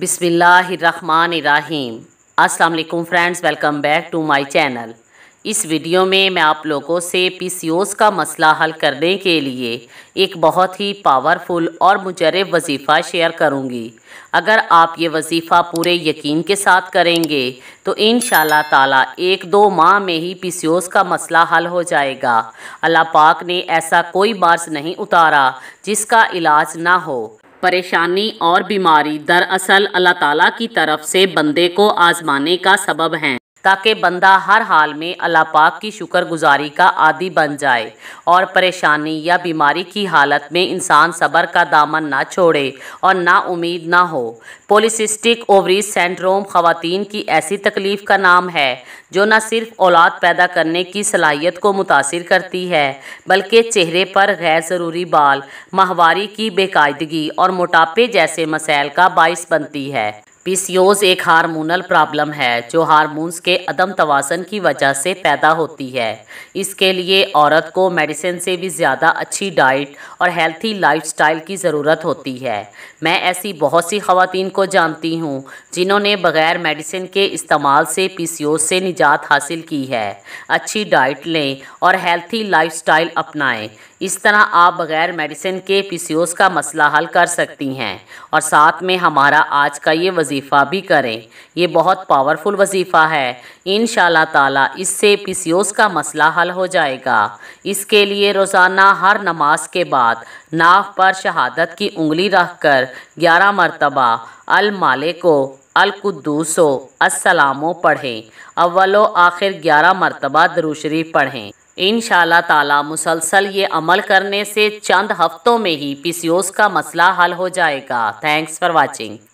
बिसमीम अस्सलाम friends welcome back to my channel इस वीडियो में मैं आप लोगों से पीसीओएस का मसला हल करने के लिए एक बहुत ही पावरफुल और मुजरब वजीफ़ा शेयर करूंगी। अगर आप ये वजीफ़ा पूरे यकीन के साथ करेंगे तो इन ताला एक दो माह में ही पीसीओस का मसला हल हो जाएगा अल्लाह पाक ने ऐसा कोई बार्स नहीं उतारा जिसका इलाज ना हो परेशानी और बीमारी दरअसल अल्लाह ताला की तरफ से बंदे को आजमाने का सबब हैं ताकि बंदा हर हाल में अल्लाह पाक की शुक्रगुजारी का आदि बन जाए और परेशानी या बीमारी की हालत में इंसान सब्र का दामन ना छोड़े और ना उम्मीद ना हो पोलिसिस्टिक ओवरीज सेंड्रोम खातन की ऐसी तकलीफ़ का नाम है जो न सिर्फ औलाद पैदा करने की सलाहियत को मुतासर करती है बल्कि चेहरे पर गैर ज़रूरी बाल माहवारी की बेकायदगी और मोटापे जैसे मसाइल का बायस बनती है पीसीओज एक हार्मोनल प्रॉब्लम है जो हार्मोन्स के अदम तवासन की वजह से पैदा होती है इसके लिए औरत को मेडिसिन से भी ज़्यादा अच्छी डाइट और हेल्थी लाइफस्टाइल की ज़रूरत होती है मैं ऐसी बहुत सी खातन को जानती हूँ जिन्होंने बग़ैर मेडिसिन के इस्तेमाल से पीसीओज से निजात हासिल की है अच्छी डाइट लें और हेल्थी लाइफ अपनाएं इस तरह आप बग़ैर मेडिसिन के पीसीओज का मसला हल कर सकती हैं और साथ में हमारा आज का ये वजी वजीफ़ा भी करें ये बहुत पावरफुल वजीफ़ा है इन ताला इससे पीसीओस का मसला हल हो जाएगा इसके लिए रोज़ाना हर नमाज के बाद नाव पर शहादत की उंगली रख कर ग्यारह मरतबा अल माले को अलकुदूसो असलामो पढ़ें अव्वलो आखिर ग्यारह मरतबा दरुशरी पढ़ें इन ताला मुसलसल ये अमल करने से चंद हफ्तों में ही पीसीओस का मसला हल हो जाएगा थैंक्स फॉर वाचिंग